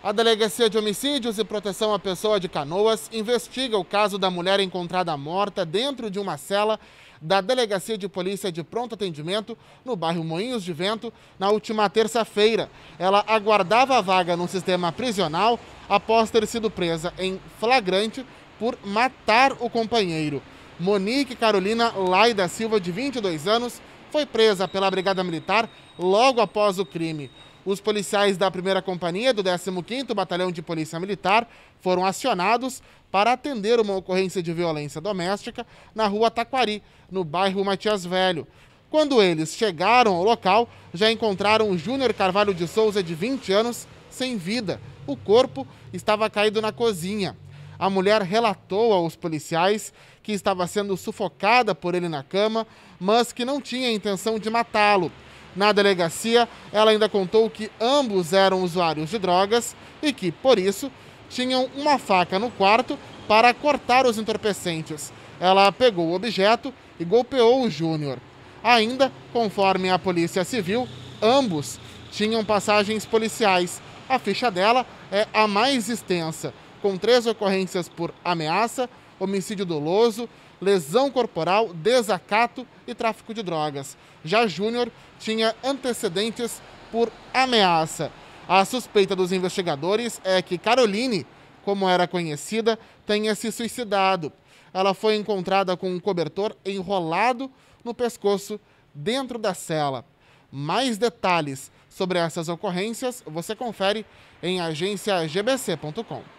A Delegacia de Homicídios e Proteção à Pessoa de Canoas investiga o caso da mulher encontrada morta dentro de uma cela da Delegacia de Polícia de Pronto Atendimento, no bairro Moinhos de Vento, na última terça-feira. Ela aguardava a vaga no sistema prisional após ter sido presa em flagrante por matar o companheiro. Monique Carolina Laida Silva, de 22 anos, foi presa pela Brigada Militar logo após o crime. Os policiais da primeira companhia do 15º Batalhão de Polícia Militar foram acionados para atender uma ocorrência de violência doméstica na rua Taquari, no bairro Matias Velho. Quando eles chegaram ao local, já encontraram o Júnior Carvalho de Souza, de 20 anos, sem vida. O corpo estava caído na cozinha. A mulher relatou aos policiais que estava sendo sufocada por ele na cama, mas que não tinha intenção de matá-lo. Na delegacia, ela ainda contou que ambos eram usuários de drogas e que, por isso, tinham uma faca no quarto para cortar os entorpecentes. Ela pegou o objeto e golpeou o Júnior. Ainda, conforme a Polícia Civil, ambos tinham passagens policiais. A ficha dela é a mais extensa, com três ocorrências por ameaça, homicídio doloso, lesão corporal, desacato e tráfico de drogas. Já Júnior tinha antecedentes por ameaça. A suspeita dos investigadores é que Caroline, como era conhecida, tenha se suicidado. Ela foi encontrada com um cobertor enrolado no pescoço dentro da cela. Mais detalhes sobre essas ocorrências você confere em agenciagbc.com.